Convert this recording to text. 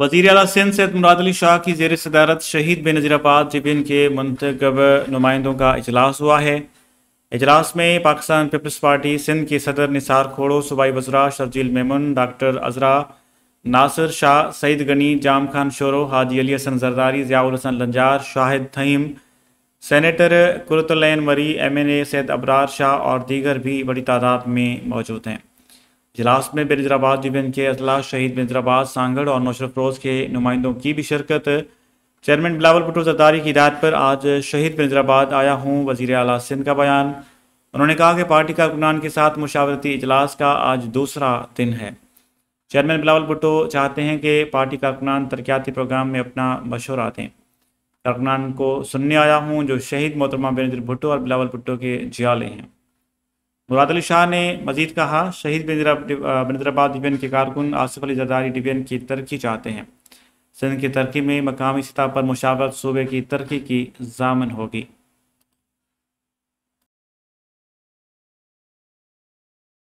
वजीर अला सिंध सैद मुराद अली शाह की जेर सदारत शहीद बेनज़ीराबाद जिबिन के मंतखब नुमाइंदों का अजलास हुआ है अजलास में पाकिस्तान पीपल्स पार्टी सिंध के सदर निसार खोड़ो सूबाई वजरा Sharjeel Memon doctor Azra Nasir Shah Saeed Ghani Jam Khan Shoro Haji Ali Hasan Zardari Ziaul Hasan Lanjar Shahid Thaheem senator Qurratulain Marri M N A Syed Abrar Shah और दीगर भी बड़ी तादाद में मौजूद हैं इजलास में बेरजराबाद यूनियन के अजला शहीद बेजराबाद सांगड़ और नौशरफ फरोज के नुमाइंदों की भी शिरकत चेयरमैन बिलावल भुटो जरदारी की हिदायत पर आज शहीद बेजराबाद आया हूँ वजीर अला सिंध का बयान उन्होंने कहा कि पार्टी कारकुनान के साथ मुशावरती इजलास का आज दूसरा दिन है चेयरमैन बिलावल भुटो चाहते हैं कि पार्टी कारकुनान तरक्याती प्रोग्राम में अपना मशवरा दें कारकुनान को सुनने आया हूँ जो शहीद मोहतरमा बेनजर भुटो और बिलावल भुटो के जियाले हैं मुराद अली शाह ने मजीद कहा शहीद बनिंद्राबाद डिवीजन के कारकुन आसिफ अली जदारी डिवीजन की तरक्की चाहते हैं सिंध की तरक्की में मकामी सतह पर मुशावरत सूबे की तरक्की की जामन होगी